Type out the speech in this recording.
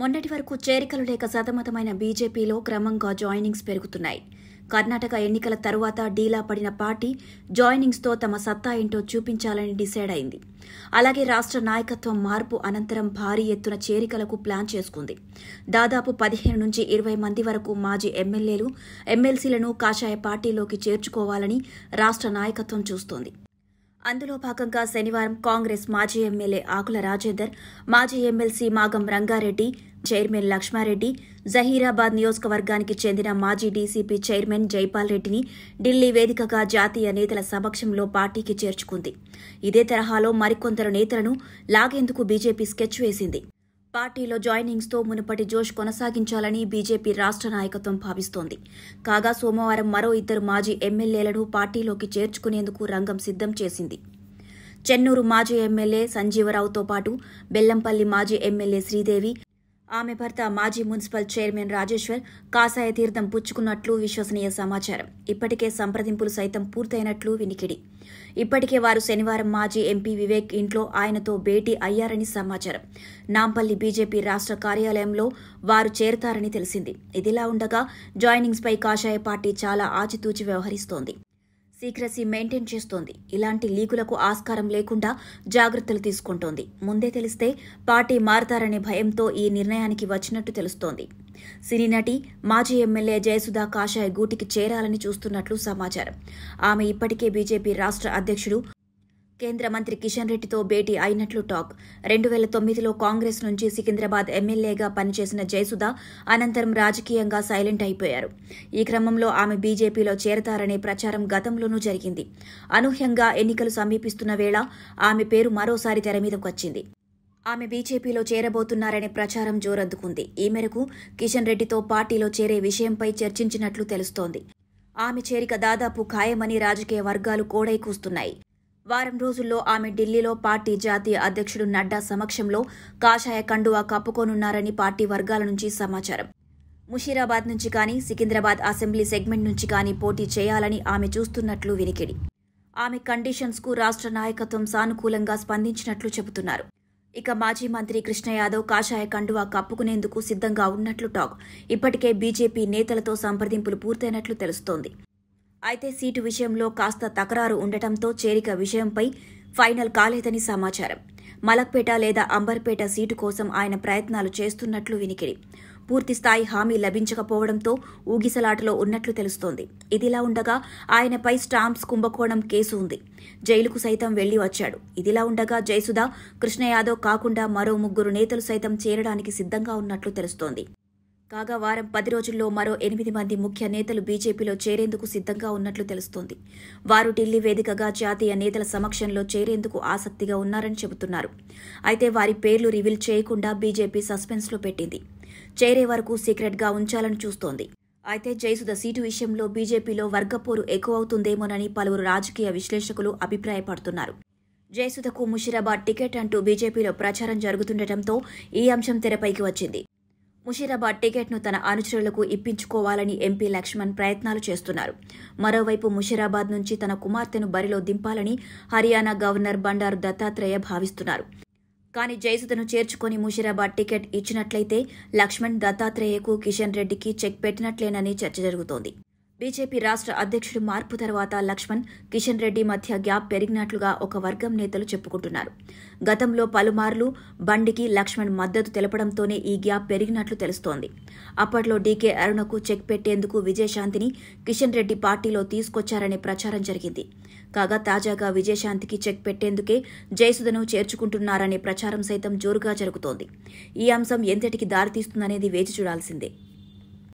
మొన్నటి వరకు చేరికలు లేక సతమతమైన బీజేపీలో క్రమంగా జాయినింగ్స్ పెరుగుతున్నాయి కర్ణాటక ఎన్నికల తరువాత డీలా పడిన పార్టీ జాయినింగ్స్తో తమ సత్తా ఏంటో చూపించాలని డిసైడ్ అయింది అలాగే రాష్ట్ర నాయకత్వం మార్పు అనంతరం భారీ ఎత్తున చేరికలకు ప్లాన్ చేసుకుంది దాదాపు పదిహేను నుంచి ఇరవై మంది వరకు మాజీ ఎమ్మెల్యేలు ఎమ్మెల్సీలను కాషాయ పార్టీలోకి చేర్చుకోవాలని రాష్ట్ర నాయకత్వం చూస్తోంది అందులో భాగంగా శనివారం కాంగ్రెస్ మాజీ ఎమ్మెల్యే ఆకుల రాజేందర్ మాజీ ఎమ్మెల్సీ మాగం రంగారెడ్డి చైర్మన్ లక్ష్మారెడ్డి జహీరాబాద్ నియోజకవర్గానికి చెందిన మాజీ డీసీపీ చైర్మన్ జైపాల్ రెడ్డిని ఢిల్లీ వేదికగా జాతీయ నేతల సమక్షంలో పార్టీకి చేర్చుకుంది ఇదే తరహాలో మరికొందరు నేతలను లాగేందుకు బీజేపీ స్కెచ్ వేసింది పార్టీలో జాయినింగ్స్తో మునుపటి జోష్ కొనసాగించాలని బీజేపీ రాష్ట్ర నాయకత్వం భావిస్తోంది కాగా సోమవారం మరో ఇద్దరు మాజీ ఎమ్మెల్యేలను పార్టీలోకి చేర్చుకునేందుకు రంగం సిద్ధం చేసింది చెన్నూరు మాజీ ఎమ్మెల్యే సంజీవరావుతో పాటు బెల్లంపల్లి మాజీ ఎమ్మెల్యే శ్రీదేవి ఆమె భర్త మాజీ మున్సిపల్ చైర్మన్ రాజేశ్వర్ కాషాయ తీర్థం పుచ్చుకున్నట్లు విశ్వసనీయ సమాచారం ఇప్పటికే సంప్రదింపులు సైతం పూర్తయినట్లు వినికిడి ఇప్పటికే వారు శనివారం మాజీ ఎంపీ వివేక్ ఇంట్లో ఆయనతో భేటీ అయ్యారని సమాచారం నాంపల్లి బీజేపీ రాష్ట్ర కార్యాలయంలో వారు చేరతారని తెలిసింది ఇదిలా ఉండగా జాయినింగ్స్పై కాషాయ పార్టీ చాలా ఆచితూచి వ్యవహరిస్తోంది సీక్రసీ మెయింటైన్ చేస్తోంది ఇలాంటి లీకులకు ఆస్కారం లేకుండా జాగ్రత్తలు తీసుకుంటోంది ముందే తెలిస్తే పార్టీ మారతారనే భయంతో ఈ నిర్ణయానికి వచ్చినట్టు తెలుస్తోంది సినీ నటి మాజీ ఎమ్మెల్యే జయసుధా కాషాయ గూటికి చేరాలని చూస్తున్నట్లు సమాచారం ఆమె ఇప్పటికే బీజేపీ రాష్ట్ర అధ్యక్షుడు కేంద్ర మంత్రి కిషన్ రెడ్డితో భేటీ అయినట్లు టాక్ రెండు వేల తొమ్మిదిలో కాంగ్రెస్ నుంచి సికింద్రాబాద్ ఎమ్మెల్యేగా పనిచేసిన జయసుధ అనంతరం రాజకీయంగా సైలెంట్ అయిపోయారు ఈ క్రమంలో ఆమె బీజేపీలో చేరతారనే ప్రచారం గతంలోనూ జరిగింది అనూహ్యంగా ఎన్నికలు సమీపిస్తున్న వేళ ఆమె పేరు మరోసారి తెర మీదకు వచ్చింది ఆమె బీజేపీలో చేరబోతున్నారనే ప్రచారం జోరందుకుంది ఈ మేరకు కిషన్ రెడ్డితో పార్టీలో చేరే విషయంపై చర్చించినట్లు తెలుస్తోంది ఆమె చేరిక దాదాపు ఖాయమని రాజకీయ వర్గాలు కోడై కూస్తున్నాయి వారం రోజుల్లో ఆమె ఢిల్లీలో పార్టీ జాతీయ అధ్యక్షుడు నడ్డా సమక్షంలో కాషాయ కండువా కప్పుకోనున్నారని పార్టీ వర్గాల నుంచి సమాచారం ముషీరాబాద్ నుంచి కానీ సికింద్రాబాద్ అసెంబ్లీ సెగ్మెంట్ నుంచి కానీ పోటీ చేయాలని ఆమె చూస్తున్నట్లు వినికిడి ఆమె కండిషన్స్కు రాష్ట్ర నాయకత్వం సానుకూలంగా స్పందించినట్లు చెబుతున్నారు ఇక మాజీ మంత్రి కృష్ణ యాదవ్ కాషాయ కండువా కప్పుకునేందుకు సిద్ధంగా ఉన్నట్లు టాక్ ఇప్పటికే బీజేపీ నేతలతో సంప్రదింపులు పూర్తయినట్లు తెలుస్తోంది అయితే సీటు విషయంలో కాస్త తకరారు ఉండటంతో చేరిక విషయంపై ఫైనల్ కాలేదని సమాచారం మలక్పేట లేదా అంబర్పేట సీటు కోసం ఆయన ప్రయత్నాలు చేస్తున్నట్లు వినికిడి పూర్తిస్థాయి హామీ లభించకపోవడంతో ఊగిసలాటలో ఉన్నట్లు తెలుస్తోంది ఇదిలా ఉండగా ఆయనపై స్టాంప్స్ కుంభకోణం కేసు ఉంది జైలుకు సైతం వెళ్లి వచ్చాడు ఇదిలా ఉండగా జయసుధ కృష్ణ యాదవ్ కాకుండా మరో ముగ్గురు నేతలు సైతం చేరడానికి సిద్ధంగా ఉన్నట్లు తెలుస్తోంది కాగా వారం పది రోజుల్లో మరో ఎనిమిది మంది ముఖ్య నేతలు బీజేపీలో చేరేందుకు సిద్ధంగా ఉన్నట్లు తెలుస్తోంది వారు ఢిల్లీ వేదికగా జాతీయ నేతల సమక్షంలో చేరేందుకు ఆసక్తిగా ఉన్నారని చెబుతున్నారు అయితే వారి పేర్లు రివీల్ చేయకుండా బీజేపీ సస్పెన్స్లో పెట్టింది చేరే వరకు సీక్రెట్గా ఉంచాలని చూస్తోంది అయితే జయసుధ సీటు విషయంలో బీజేపీలో వర్గపోరు ఎక్కువవుతుందేమోనని పలువురు రాజకీయ విశ్లేషకులు అభిప్రాయపడుతున్నారు జయసుధకు ముషిరాబాద్ టికెట్ అంటూ బీజేపీలో ప్రచారం జరుగుతుండటంతో ఈ అంశం తెరపైకి వచ్చింది ముషీరాబాద్ టికెట్ను తన అనుచరులకు ఇప్పించుకోవాలని ఎంపీ లక్ష్మణ్ ప్రయత్నాలు చేస్తున్నారు మరోవైపు ముషీరాబాద్ నుంచి తన కుమార్తెను బరిలో దింపాలని హర్యానా గవర్నర్ బండారు దత్తాత్రేయ భావిస్తున్నారు కానీ జయసుధను చేర్చుకొని ముషీరాబాద్ టికెట్ ఇచ్చినట్లయితే లక్ష్మణ్ దత్తాత్రేయకు కిషన్ రెడ్డికి చెక్ పెట్టినట్లేనని చర్చ జరుగుతోంది బీజేపీ రాష్ట్ర అధ్యక్షుడు మార్పు తర్వాత లక్ష్మణ్ కిషన్ రెడ్డి మధ్య గ్యాప్ పెరిగినట్లుగా ఒక వర్గం నేతలు చెప్పుకుంటున్నారు గతంలో పలుమార్లు బండికి లక్ష్మణ్ మద్దతు తెలపడంతోనే ఈ గ్యాప్ పెరిగినట్లు తెలుస్తోంది అప్పట్లో డీకే అరుణకు చెక్ పెట్టేందుకు విజయశాంతిని కిషన్ రెడ్డి పార్టీలో తీసుకొచ్చారనే ప్రచారం జరిగింది కాగా తాజాగా విజయశాంతికి చెక్ పెట్టేందుకే జయసుధను చేర్చుకుంటున్నారనే ప్రచారం సైతం జోరుగా జరుగుతోంది ఈ అంశం ఎంతటికి దారితీస్తుందనేది వేచి చూడాల్సిందే